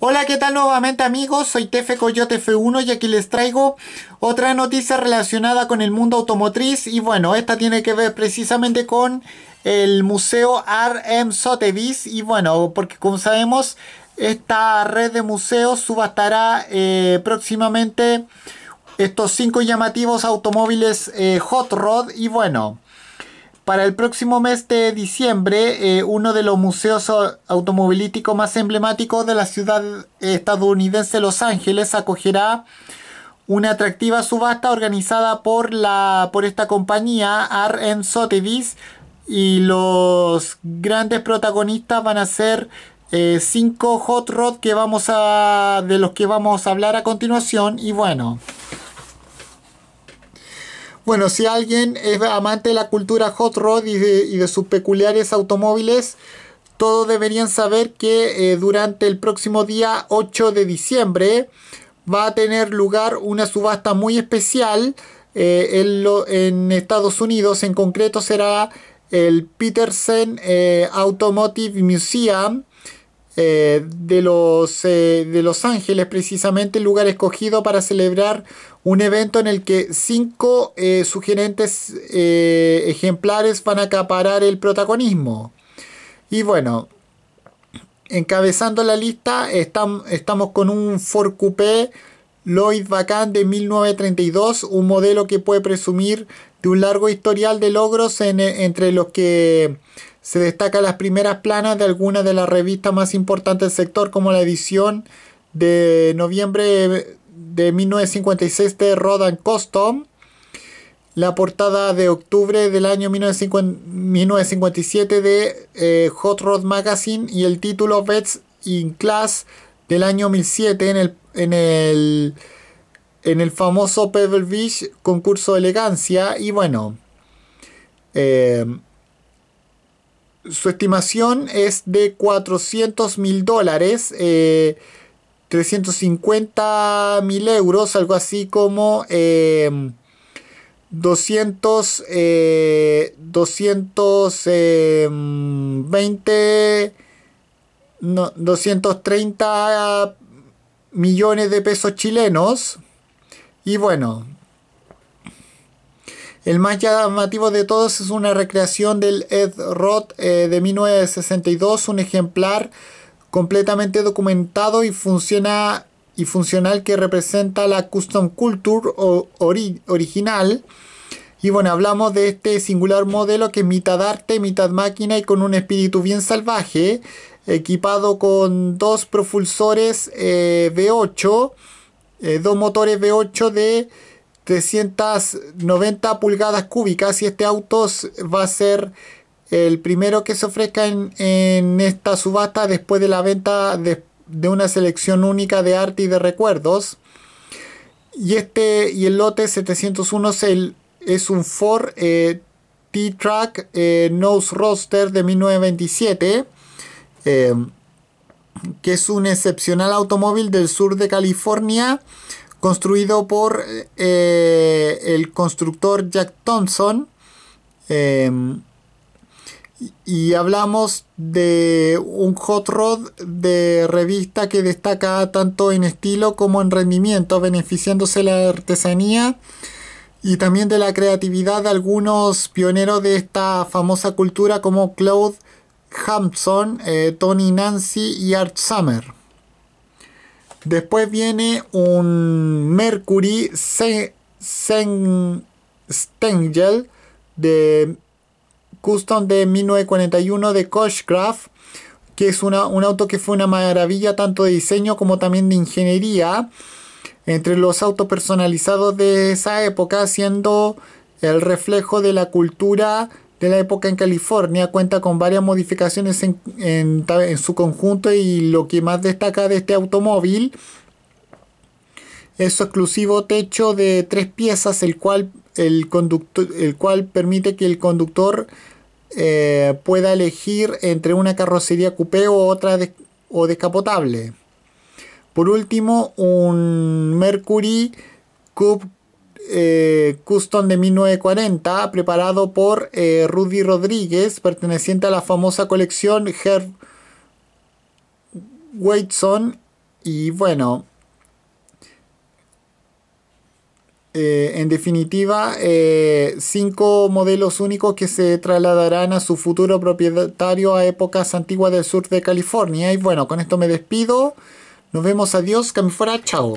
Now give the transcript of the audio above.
Hola, ¿qué tal nuevamente amigos? Soy Tefe Coyote F1 y aquí les traigo otra noticia relacionada con el mundo automotriz y bueno, esta tiene que ver precisamente con el museo RM Sotheby's y bueno, porque como sabemos esta red de museos subastará eh, próximamente estos cinco llamativos automóviles eh, Hot Rod y bueno... Para el próximo mes de diciembre, eh, uno de los museos automovilísticos más emblemáticos de la ciudad estadounidense Los Ángeles acogerá una atractiva subasta organizada por, la, por esta compañía RM Sotheby's y los grandes protagonistas van a ser eh, cinco Hot rods que vamos a, de los que vamos a hablar a continuación y bueno. Bueno, si alguien es amante de la cultura hot rod y de, sus peculiares automóviles, todos deberían saber que eh, durante el próximo día 8 de diciembre va a tener lugar una subasta muy especial eh, en, Estados Unidos. En concreto será el Petersen eh, Automotive Museum eh, de, los, eh, de Los Ángeles, precisamente el lugar escogido para celebrar un evento en el que cinco eh, sugerentes ejemplares van a acaparar el protagonismo. Y bueno, encabezando la lista estamos con un Ford Coupé Lloyd Bacán de 1932, un modelo que puede presumir de un largo historial de logros entre los que se destaca las primeras planas de algunas de las revistas más importantes del sector, como la edición de noviembre de 1956 de Rodan Custom, la portada de octubre del año 1957 de eh, Hot Rod Magazine y el título Bets in Class del año 2007 en el, en el, en el famoso Pebble Beach concurso de elegancia. Y bueno, eh, su estimación es de 400 mil dólares, eh, 350 mil euros, algo así como eh, 200, eh, 220, 230 eh, millones de pesos chilenos. Y bueno, el más llamativo de todos es una recreación del Ed Roth eh, de 1962, un ejemplar completamente documentado y funcional que representa la custom culture original. Y bueno, hablamos de este singular modelo que es mitad arte, mitad máquina y con un espíritu bien salvaje, equipado con dos propulsores eh, V8, eh, dos motores V8 de 390 pulgadas cúbicas y este auto va a ser el primero que se ofrezca en, esta subasta después de la venta de, una selección única de arte y de recuerdos. Y este y el lote 701 es, el, es un Ford eh, T-Track eh, Nose Roster de 1927. Eh, que es un excepcional automóvil del sur de California construido por eh, el constructor Jack Thompson. Em, y hablamos de un hot rod de revista que destaca tanto en estilo como en rendimiento, beneficiándose de la artesanía y también de la creatividad de algunos pioneros de esta famosa cultura como Claude Hampson, eh, Tony Nancy y Art Summer. Después viene un Mercury Stengel de Custom de 1941 de Kochcraft, que es un auto que fue una maravilla tanto de diseño como también de ingeniería entre los autos personalizados de esa época, siendo el reflejo de la cultura de la época en California cuenta con varias modificaciones en, su conjunto y lo que más destaca de este automóvil es su exclusivo techo de tres piezas, el cual, el conductor, el cual permite que el conductor eh, pueda elegir entre una carrocería coupé o otra o descapotable. Por último, un Mercury Coupe eh, custom de 1940, preparado por eh, Rudy Rodríguez, perteneciente a la famosa colección Herb Waitson. Y bueno, eh, en definitiva, cinco modelos únicos que se trasladarán a su futuro propietario a épocas antiguas del sur de California. Y bueno, con esto me despido. Nos vemos, adiós, que me fuera, chao.